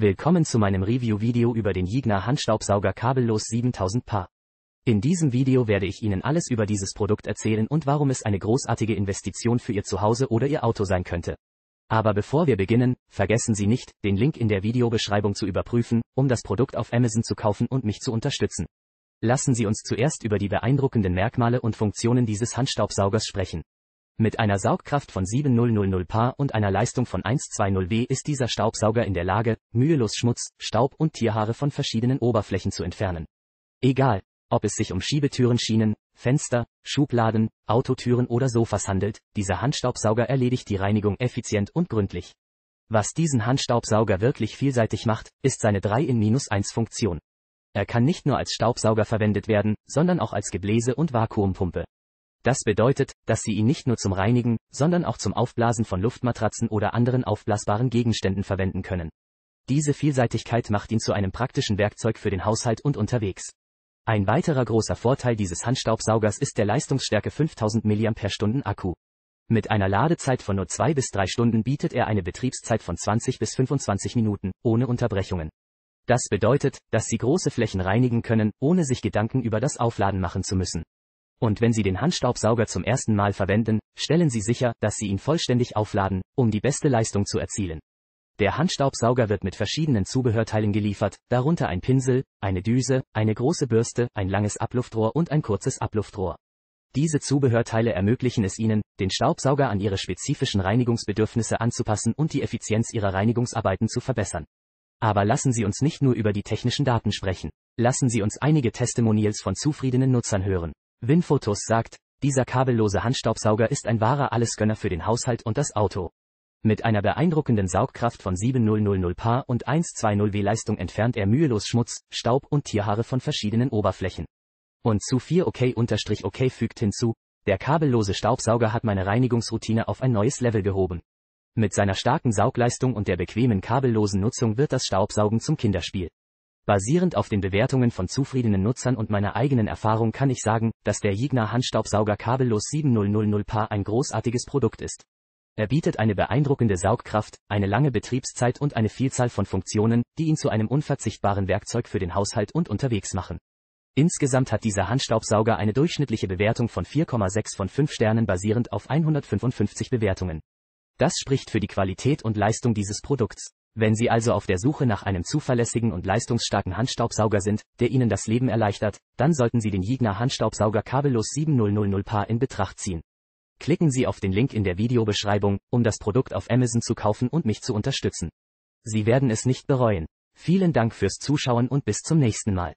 Willkommen zu meinem Review-Video über den Jigner Handstaubsauger kabellos 7000 Paar. In diesem Video werde ich Ihnen alles über dieses Produkt erzählen und warum es eine großartige Investition für Ihr Zuhause oder Ihr Auto sein könnte. Aber bevor wir beginnen, vergessen Sie nicht, den Link in der Videobeschreibung zu überprüfen, um das Produkt auf Amazon zu kaufen und mich zu unterstützen. Lassen Sie uns zuerst über die beeindruckenden Merkmale und Funktionen dieses Handstaubsaugers sprechen. Mit einer Saugkraft von 7000 Paar und einer Leistung von 120 W ist dieser Staubsauger in der Lage, mühelos Schmutz, Staub und Tierhaare von verschiedenen Oberflächen zu entfernen. Egal, ob es sich um Schiebetüren, Schienen, Fenster, Schubladen, Autotüren oder Sofas handelt, dieser Handstaubsauger erledigt die Reinigung effizient und gründlich. Was diesen Handstaubsauger wirklich vielseitig macht, ist seine 3 in minus 1 Funktion. Er kann nicht nur als Staubsauger verwendet werden, sondern auch als Gebläse und Vakuumpumpe. Das bedeutet, dass sie ihn nicht nur zum Reinigen, sondern auch zum Aufblasen von Luftmatratzen oder anderen aufblasbaren Gegenständen verwenden können. Diese Vielseitigkeit macht ihn zu einem praktischen Werkzeug für den Haushalt und unterwegs. Ein weiterer großer Vorteil dieses Handstaubsaugers ist der leistungsstärke 5000 mAh Akku. Mit einer Ladezeit von nur 2 bis 3 Stunden bietet er eine Betriebszeit von 20 bis 25 Minuten, ohne Unterbrechungen. Das bedeutet, dass Sie große Flächen reinigen können, ohne sich Gedanken über das Aufladen machen zu müssen. Und wenn Sie den Handstaubsauger zum ersten Mal verwenden, stellen Sie sicher, dass Sie ihn vollständig aufladen, um die beste Leistung zu erzielen. Der Handstaubsauger wird mit verschiedenen Zubehörteilen geliefert, darunter ein Pinsel, eine Düse, eine große Bürste, ein langes Abluftrohr und ein kurzes Abluftrohr. Diese Zubehörteile ermöglichen es Ihnen, den Staubsauger an Ihre spezifischen Reinigungsbedürfnisse anzupassen und die Effizienz Ihrer Reinigungsarbeiten zu verbessern. Aber lassen Sie uns nicht nur über die technischen Daten sprechen. Lassen Sie uns einige Testimonials von zufriedenen Nutzern hören. Winfotos sagt, dieser kabellose Handstaubsauger ist ein wahrer Allesgönner für den Haushalt und das Auto. Mit einer beeindruckenden Saugkraft von 7000 Paar und 120 W Leistung entfernt er mühelos Schmutz, Staub und Tierhaare von verschiedenen Oberflächen. Und zu 4 OK unterstrich OK fügt hinzu, der kabellose Staubsauger hat meine Reinigungsroutine auf ein neues Level gehoben. Mit seiner starken Saugleistung und der bequemen kabellosen Nutzung wird das Staubsaugen zum Kinderspiel. Basierend auf den Bewertungen von zufriedenen Nutzern und meiner eigenen Erfahrung kann ich sagen, dass der Jigner Handstaubsauger kabellos 7000 Paar ein großartiges Produkt ist. Er bietet eine beeindruckende Saugkraft, eine lange Betriebszeit und eine Vielzahl von Funktionen, die ihn zu einem unverzichtbaren Werkzeug für den Haushalt und unterwegs machen. Insgesamt hat dieser Handstaubsauger eine durchschnittliche Bewertung von 4,6 von 5 Sternen basierend auf 155 Bewertungen. Das spricht für die Qualität und Leistung dieses Produkts. Wenn Sie also auf der Suche nach einem zuverlässigen und leistungsstarken Handstaubsauger sind, der Ihnen das Leben erleichtert, dann sollten Sie den Jigner Handstaubsauger kabellos 7000 Paar in Betracht ziehen. Klicken Sie auf den Link in der Videobeschreibung, um das Produkt auf Amazon zu kaufen und mich zu unterstützen. Sie werden es nicht bereuen. Vielen Dank fürs Zuschauen und bis zum nächsten Mal.